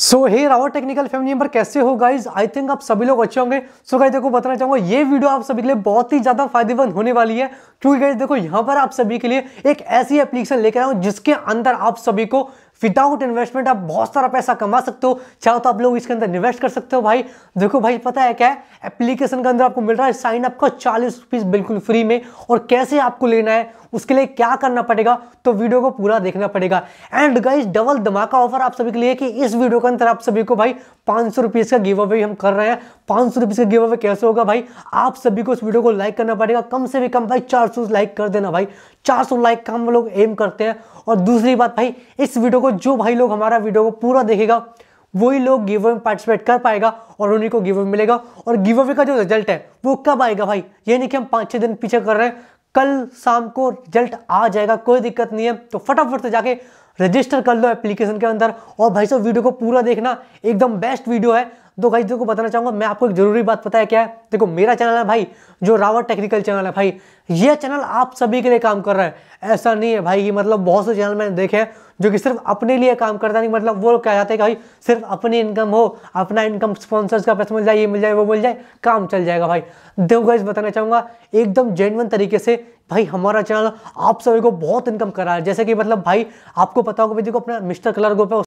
सो hey रावर technical family member कैसे हो गाइज आई थिंक आप सभी लोग अच्छे होंगे सो गाइज देखो बताना चाहूंगा ये वीडियो आप सभी के लिए बहुत ही ज्यादा फायदेमंद होने वाली है क्योंकि गाइज देखो यहाँ पर आप सभी के लिए एक ऐसी एप्लीकेशन लेकर आया हूं जिसके अंदर आप सभी को विदाउट इन्वेस्टमेंट आप बहुत सारा पैसा कमा सकते हो चाहो तो आप लोग इसके अंदर इन्वेस्ट कर सकते हो भाई देखो भाई पता है क्या एप्लीकेशन के अंदर आपको मिल रहा है साइन अप का चालीस रुपीज़ बिल्कुल फ्री में और कैसे आपको लेना है उसके लिए क्या करना पड़ेगा तो वीडियो को पूरा देखना पड़ेगा एंड गाइज डबल धमाका ऑफर आप सभी के लिए कि इस वीडियो के अंदर आप सभी को भाई पांच सौ का गिव अवे हम कर रहे हैं पांच सौ का गिव अवे कैसे होगा भाई आप सभी को इस वीडियो को लाइक करना पड़ेगा कम से भी कम भाई चार सौ लाइक कर देना भाई चार सौ लाइक का हम लोग एम करते हैं और दूसरी बात भाई इस वीडियो को जो भाई लोग हमारा वीडियो को पूरा देखेगा वही लोग गिव अवे में पार्टिसिपेट कर पाएगा और उन्हीं को गिव अवे मिलेगा और गिव अवे का जो रिजल्ट है वो कब आएगा भाई ये नहीं कि हम पाँच छः दिन पीछे कर रहे हैं कल शाम को रिजल्ट आ जाएगा कोई दिक्कत नहीं है तो फटाफट से जाके रजिस्टर कर लो एप्लीकेशन के अंदर और भाई साहब वीडियो को पूरा देखना एकदम बेस्ट वीडियो है तो भाई देखो बताना चाहूँगा मैं आपको एक जरूरी बात पता है क्या है देखो मेरा चैनल है भाई जो रावत टेक्निकल चैनल है भाई ये चैनल आप सभी के लिए काम कर रहा है ऐसा नहीं है भाई कि मतलब बहुत से चैनल मैंने देखे हैं जो कि सिर्फ अपने लिए काम करता नहीं मतलब वो क्या चाहते हैं कि भाई सिर्फ अपनी इनकम हो अपना इनकम स्पॉन्सर्स का पैसा मिल जाए ये मिल जाए वो मिल जाए काम चल जाएगा भाई देखो गाइज बताना चाहूँगा एकदम जेनवन तरीके से भाई हमारा चैनल आप सभी को बहुत इनकम करा है जैसे कि मतलब भाई आपको पता होगा भाई देखो अपना मिस्टर कलर ग्रुप है